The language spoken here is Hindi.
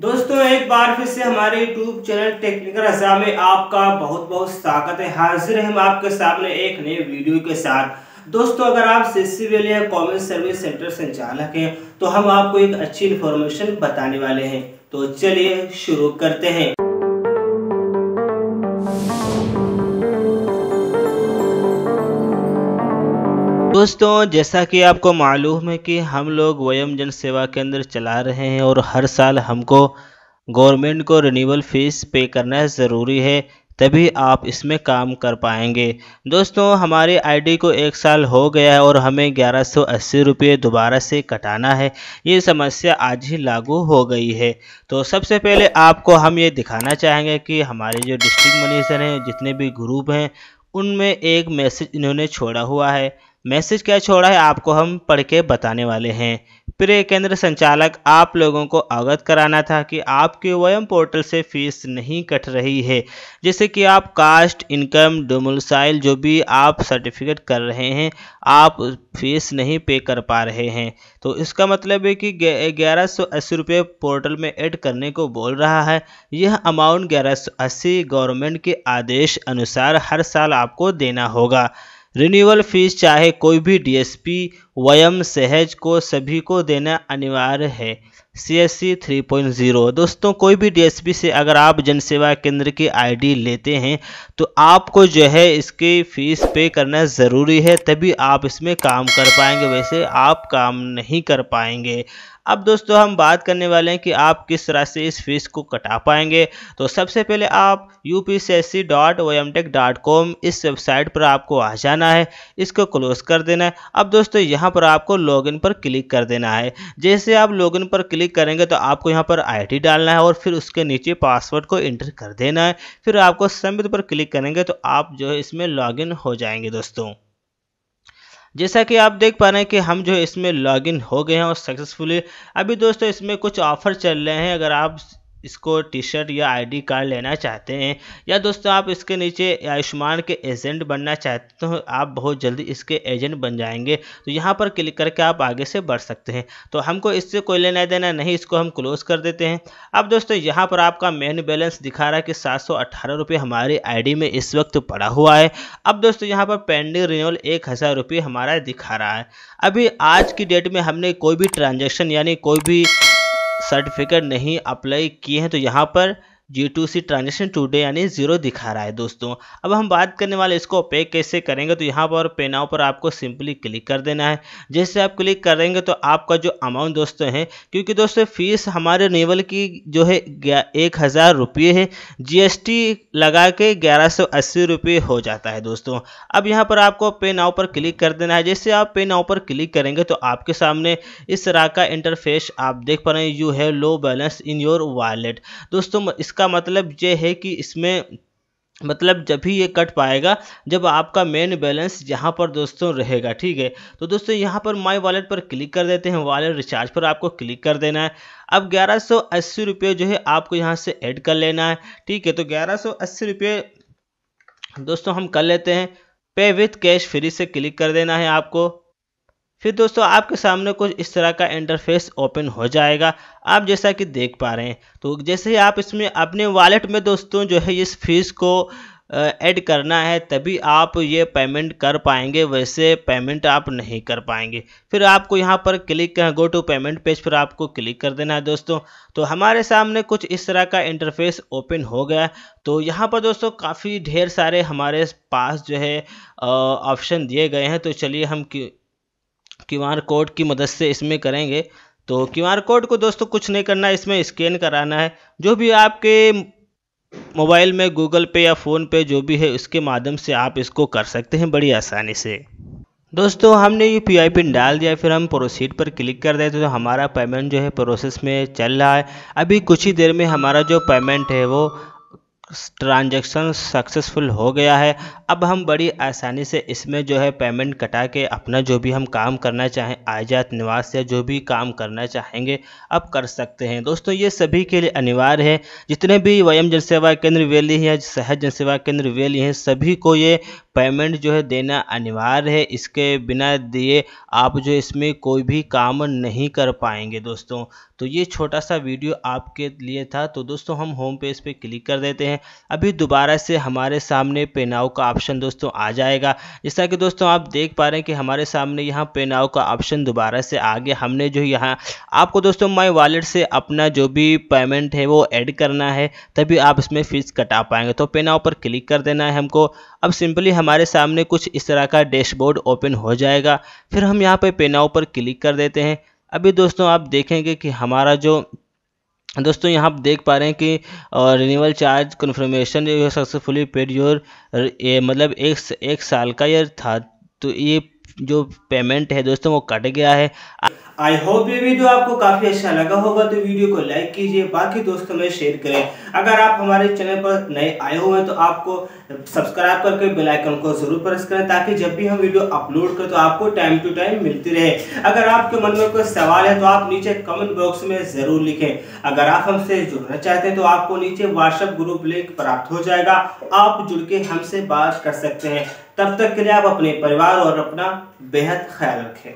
दोस्तों एक बार फिर से हमारे यूट्यूब चैनल टेक्निकल हजा में आपका बहुत बहुत स्वागत है हाजिर हम आपके सामने एक नए वीडियो के साथ दोस्तों अगर आप वेल e या कॉमन सर्विस सेंटर संचालक हैं तो हम आपको एक अच्छी इन्फॉर्मेशन बताने वाले हैं तो चलिए शुरू करते हैं दोस्तों जैसा कि आपको मालूम है कि हम लोग वयम जन सेवा केंद्र चला रहे हैं और हर साल हमको गवर्नमेंट को रिन्यूअल फीस पे करना ज़रूरी है तभी आप इसमें काम कर पाएंगे दोस्तों हमारे आईडी को एक साल हो गया है और हमें ग्यारह सौ अस्सी रुपये दोबारा से कटाना है ये समस्या आज ही लागू हो गई है तो सबसे पहले आपको हम ये दिखाना चाहेंगे कि हमारे जो डिस्ट्रिक्ट मैनेजर हैं जितने भी ग्रुप हैं उनमें एक मैसेज इन्होंने छोड़ा हुआ है मैसेज क्या छोड़ा है आपको हम पढ़ के बताने वाले हैं प्रे केंद्र संचालक आप लोगों को अवगत कराना था कि आपके वयम पोर्टल से फीस नहीं कट रही है जैसे कि आप कास्ट इनकम डोमोसाइल जो भी आप सर्टिफिकेट कर रहे हैं आप फीस नहीं पे कर पा रहे हैं तो इसका मतलब है कि ग्यारह सौ अस्सी रुपये पोर्टल में ऐड करने को बोल रहा है यह अमाउंट ग्यारह सौ अस्सी गवर्नमेंट के आदेश अनुसार हर साल आपको देना होगा रिन्यूअल फीस चाहे कोई भी डीएसपी वयम सहज को सभी को देना अनिवार्य है C S C three point zero दोस्तों कोई भी डीएसपी से अगर आप जन सेवा केंद्र की आईडी लेते हैं तो आपको जो है इसकी फ़ीस पे करना ज़रूरी है तभी आप इसमें काम कर पाएंगे वैसे आप काम नहीं कर पाएंगे अब दोस्तों हम बात करने वाले हैं कि आप किस तरह से इस फीस को कटा पाएंगे तो सबसे पहले आप U P C S C dot O M tech dot com इस वेबसाइट पर आपको आ जाना है इसको क्लोज कर देना है अब दोस्तों यहाँ यहाँ पर आपको लॉगिन पर क्लिक कर देना है जैसे आप लॉगिन पर क्लिक करेंगे तो आपको यहाँ पर आईडी डालना है और फिर उसके नीचे पासवर्ड को एंटर कर देना है फिर आपको सबमिट पर क्लिक करेंगे तो आप जो है इसमें लॉगिन हो जाएंगे दोस्तों जैसा कि आप देख पा रहे हैं कि हम जो है इसमें लॉगिन हो गए हैं और सक्सेसफुली अभी दोस्तों इसमें कुछ ऑफर चल रहे हैं अगर आप इसको टी शर्ट या आईडी कार्ड लेना चाहते हैं या दोस्तों आप इसके नीचे आयुष्मान के एजेंट बनना चाहते हो तो आप बहुत जल्दी इसके एजेंट बन जाएंगे तो यहाँ पर क्लिक करके आप आगे से बढ़ सकते हैं तो हमको इससे कोई लेना देना नहीं इसको हम क्लोज कर देते हैं अब दोस्तों यहाँ पर आपका मेन बैलेंस दिखा रहा है कि सात सौ हमारी आई में इस वक्त पड़ा हुआ है अब दोस्तों यहाँ पर पेंडिंग रिन्यूअल एक हज़ार हमारा दिखा रहा है अभी आज की डेट में हमने कोई भी ट्रांजेक्शन यानी कोई भी सर्टिफिकेट नहीं अप्लाई किए हैं तो यहाँ पर G two C transaction today यानी जीरो दिखा रहा है दोस्तों अब हम बात करने वाले इसको पे कैसे करेंगे तो यहाँ पर पेनाओं पर आपको सिंपली क्लिक कर देना है जैसे आप क्लिक करेंगे तो आपका जो अमाउंट दोस्तों है क्योंकि दोस्तों फीस हमारे नेवल की जो है एक हज़ार रुपये है टी लगा के ग्यारह सौ अस्सी रुपये हो जाता है दोस्तों अब यहाँ पर आपको पे नाव पर क्लिक कर देना है जैसे आप पे नाव पर क्लिक करेंगे तो आपके सामने इस तरह का इंटरफेस आप देख पा रहे हैं you have low balance in your wallet दोस्तों इस इसका मतलब ये है कि इसमें मतलब जब भी ये कट पाएगा जब आपका मेन बैलेंस यहाँ पर दोस्तों रहेगा ठीक है तो दोस्तों यहाँ पर माई वॉलेट पर क्लिक कर देते हैं वॉलेट रिचार्ज पर आपको क्लिक कर देना है अब ग्यारह सौ अस्सी रुपये जो है आपको यहाँ से ऐड कर लेना है ठीक है तो ग्यारह सौ अस्सी रुपये दोस्तों हम कर लेते हैं पे विथ कैश फ्री से क्लिक कर देना है आपको फिर दोस्तों आपके सामने कुछ इस तरह का इंटरफेस ओपन हो जाएगा आप जैसा कि देख पा रहे हैं तो जैसे ही आप इसमें अपने वॉलेट में दोस्तों जो है इस फीस को ऐड करना है तभी आप ये पेमेंट कर पाएंगे वैसे पेमेंट आप नहीं कर पाएंगे फिर आपको यहाँ पर click go to payment page पर आपको क्लिक कर देना है दोस्तों तो हमारे सामने कुछ इस तरह का इंटरफेस ओपन हो गया तो यहाँ पर दोस्तों काफ़ी ढेर सारे हमारे पास जो है ऑप्शन दिए गए हैं तो चलिए हम क्यू आर कोड की मदद से इसमें करेंगे तो क्यू आर कोड को दोस्तों कुछ नहीं करना है इसमें स्कैन कराना है जो भी आपके मोबाइल में गूगल पे या फ़ोन पे जो भी है उसके माध्यम से आप इसको कर सकते हैं बड़ी आसानी से दोस्तों हमने यू पी आई पिन डाल दिया फिर हम प्रोसीड पर क्लिक कर देते तो हमारा पेमेंट जो है प्रोसेस में चल रहा है अभी कुछ ही देर में हमारा जो पेमेंट है वो ट्रांजेक्शन सक्सेसफुल हो गया है अब हम बड़ी आसानी से इसमें जो है पेमेंट कटा के अपना जो भी हम काम करना चाहें आजात निवास या जो भी काम करना चाहेंगे अब कर सकते हैं दोस्तों ये सभी के लिए अनिवार्य है जितने भी वयम जन सेवा केंद्र वेली हैं सहज जन सेवा केंद्र वेली हैं सभी को ये पेमेंट जो है देना अनिवार्य है इसके बिना दिए आप जो इसमें कोई भी काम नहीं कर पाएंगे दोस्तों तो ये छोटा सा वीडियो आपके लिए था तो दोस्तों हम होम पेज पर क्लिक कर देते हैं हैं अभी दोबारा से हमारे सामने पे का ऑप्शन दोस्तों आ जाएगा जैसा कि दोस्तों आप देख पा रहे हैं कि हमारे सामने यहाँ पे का ऑप्शन दोबारा से आ गया हमने जो यहाँ आपको दोस्तों माई वॉलेट से अपना जो भी पेमेंट है वो एड करना है तभी आप इसमें फ़ीस कटा पाएंगे तो पे पर क्लिक कर देना है हमको अब सिंपली हमारे सामने कुछ इस तरह का डैशबोर्ड ओपन हो जाएगा फिर हम यहाँ पे पे पर क्लिक कर देते हैं अभी दोस्तों आप देखेंगे कि हमारा जो दोस्तों यहाँ आप देख पा रहे हैं कि रिन्यूअल चार्ज कन्फर्मेशन जो सक्सेसफुली पेड योर ये मतलब एक एक साल का ये था तो ये जो पेमेंट है दोस्तों वो कट गया है आई होप ये वीडियो आपको काफ़ी अच्छा लगा होगा तो वीडियो को लाइक कीजिए बाकी दोस्तों में शेयर करें अगर आप हमारे चैनल पर नए आए हुए हैं तो आपको सब्सक्राइब करके बेल आइकन को जरूर प्रेस करें ताकि जब भी हम वीडियो अपलोड करें तो आपको टाइम टू टाइम मिलती रहे अगर आपके मन में कोई सवाल है तो आप नीचे कमेंट बॉक्स में ज़रूर लिखें अगर आप हमसे जुड़ना चाहते हैं तो आपको नीचे व्हाट्सएप ग्रुप लिंक प्राप्त हो जाएगा आप जुड़ के हमसे बात कर सकते हैं तब तक के लिए आप अपने परिवार और अपना बेहद ख्याल रखें